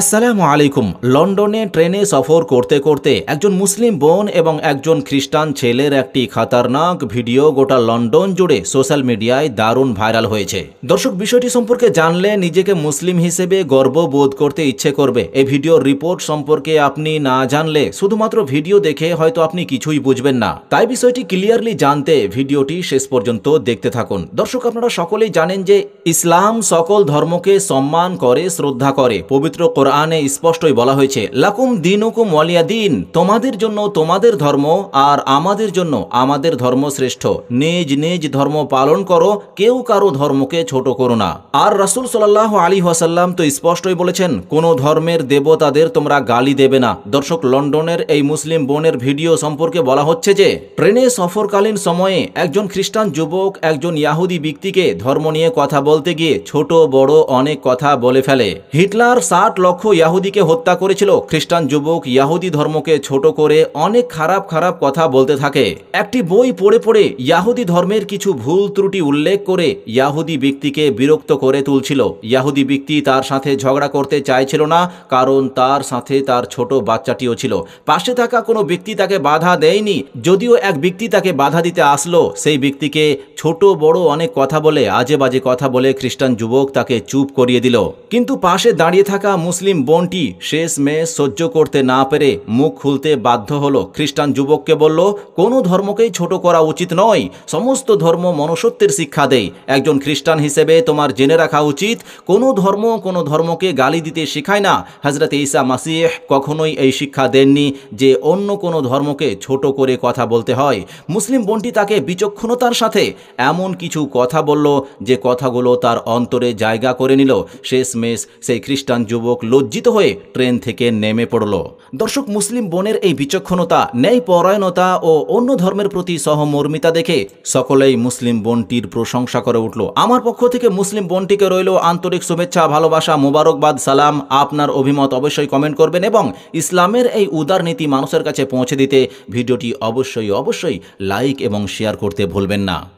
আসসালামু আলাইকুম লন্ডনে ট্রেনে সফর করতে করতে একজন মুসলিম বোন এবং একজন খ্রিস্টান ছেলের একটি খাতারনাক ভিডিও গোটা লন্ডন জুড়ে সোশ্যাল মিডিয়ায় দারুণ ভাইরাল হয়েছে দর্শক বিষয়টি সম্পর্কে জানলে নিজেকে মুসলিম হিসেবে গর্ব বোধ করতে ইচ্ছে করবে এই ভিডিও রিপোর্ট সম্পর্কে আপনি না জানলে শুধুমাত্র ভিডিও দেখে হয়তো আপনি কিছুই বুঝবেন না তাই বিষয়টি ক্লিয়ারলি জানতে ভিডিওটি শেষ পর্যন্ত দেখতে থাকুন দর্শক আপনারা সকলেই জানেন যে ইসলাম সকল ধর্মকে সম্মান করে শ্রদ্ধা করে পবিত্র কোরআনে স্পষ্টই বলা হয়েছে লাকুম দিনুকুম ওয়ালিয়া দিন তোমাদের জন্য তোমাদের ধর্ম আর আমাদের জন্য আমাদের ধর্ম শ্রেষ্ঠ নিজ নিজ ধর্ম পালন করো কেউ কারো ধর্মকে ছোট করো না আর রাসুল সাল্লাহ আলী ওয়াসাল্লাম তো স্পষ্টই বলেছেন কোন ধর্মের দেবতাদের তোমরা গালি দেবে না দর্শক লন্ডনের এই মুসলিম বোনের ভিডিও সম্পর্কে বলা হচ্ছে যে ট্রেনে সফরকালীন সময়ে একজন খ্রিস্টান যুবক একজন ইয়াহুদি ব্যক্তিকে ধর্ম নিয়ে কথা বলতে গিয়ে ছোট বড় অনেক কথা বলে ফেলে হিটলার ষাট লক্ষ ইয়াহুদিকে হত্যা করেছিল খ্রিস্টান যুবক ইয়াহুদি ধর্মকে ছোট করে অনেক খারাপ খারাপ কথা বলতে থাকে একটি বই পড়ে পড়ে ইয়াহুদি ধর্মের কিছু ভুল ত্রুটি উল্লেখ করে ইয়াহুদি ব্যক্তিকে বিরক্ত করে তুলছিল ইয়াহুদি ব্যক্তি তার সাথে ঝগড়া করতে চাইছিল না কারণ তার সাথে তার ছোট বাচ্চাটিও ছিল পাশে থাকা কোনো ব্যক্তি তাকে বাধা দেয়নি যদিও এক ব্যক্তি তাকে বাধা দিতে আসলো সেই ব্যক্তিকে ছোট বড় অনেক কথা বলে আজে বাজে কথা বলে খ্রিস্টান যুবক তাকে চুপ করিয়ে দিল কিন্তু পাশে দাঁড়িয়ে থাকা মুসলিম মুসলিম বোনটি শেষ মেয়ে সহ্য করতে না পেরে মুখ খুলতে বাধ্য হল খ্রিস্টান যুবককে বলল কোনো ধর্মকেই ছোট করা উচিত নয় সমস্ত ধর্ম মনসত্বের শিক্ষা দেয় একজন খ্রিস্টান হিসেবে তোমার জেনে রাখা উচিত কোনো ধর্ম কোনো ধর্মকে গালি দিতে শেখায় না হজরত ঈসা মাসিহ কখনোই এই শিক্ষা দেননি যে অন্য কোনো ধর্মকে ছোট করে কথা বলতে হয় মুসলিম বোনটি তাকে বিচক্ষণতার সাথে এমন কিছু কথা বলল যে কথাগুলো তার অন্তরে জায়গা করে নিল শেষ মেশ সেই খ্রিস্টান যুবক লজ্জিত হয়ে ট্রেন থেকে নেমে পড়ল দর্শক মুসলিম বোনের এই বিচক্ষণতা ন্যায় পরায়ণতা ও অন্য ধর্মের প্রতি সহমর্মিতা দেখে সকলেই মুসলিম বোনটির প্রশংসা করে উঠল আমার পক্ষ থেকে মুসলিম বোনটিকে রইল আন্তরিক শুভেচ্ছা ভালোবাসা মোবারকবাদ সালাম আপনার অভিমত অবশ্যই কমেন্ট করবেন এবং ইসলামের এই উদার নীতি মানুষের কাছে পৌঁছে দিতে ভিডিওটি অবশ্যই অবশ্যই লাইক এবং শেয়ার করতে ভুলবেন না